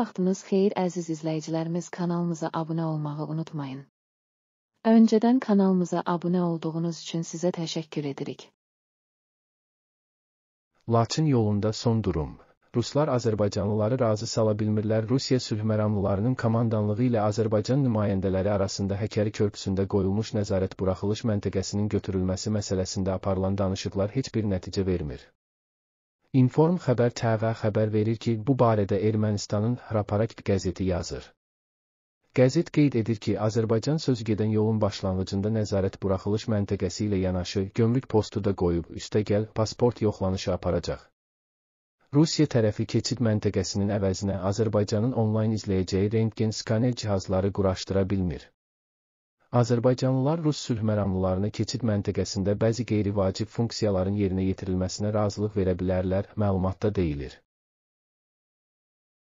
vaxtınız xeyir əziz izləyicilərimiz kanalımıza abunə olmağı unutmayın. Öncədən kanalımıza abunə olduğunuz üçün sizə təşəkkür edirik. Laçın yolunda son durum. Ruslar Azərbaycanlıları razı sala bilmirlər. Rusiya sülhməramlılarının komandanlığı ilə Azərbaycan nümayəndələri arasında Həkəri körpüsündə qoyulmuş nəzarət buraxılış məntəqəsinin götürülməsi məsələsində aparılan danışıqlar heç bir nəticə vermir. Inform xəbər TV xəbər verir ki, bu barədə Ermənistanın Hraparak qəzeti yazır. Qəzet qeyd edir ki, Azərbaycan sözügedən yolun başlanğıcında nəzarət buraxılış məntəqəsi ilə yanaşı gömrük postu da qoyub üstəgəl pasport yoxlanışı aparacaq. Rusiya tərəfi keçid məntəqəsinin əvəzinə Azərbaycanın onlayn izləyəcəyi rentgen skaner cihazları quraşdıra bilmir. Azərbaycanlılar Rus sülhməramlılarını keçid məntəqəsində bəzi qeyri-vacib funksiyaların yerinə yetirilməsinə razılıq verə bilərlər, məlumatda deyilir.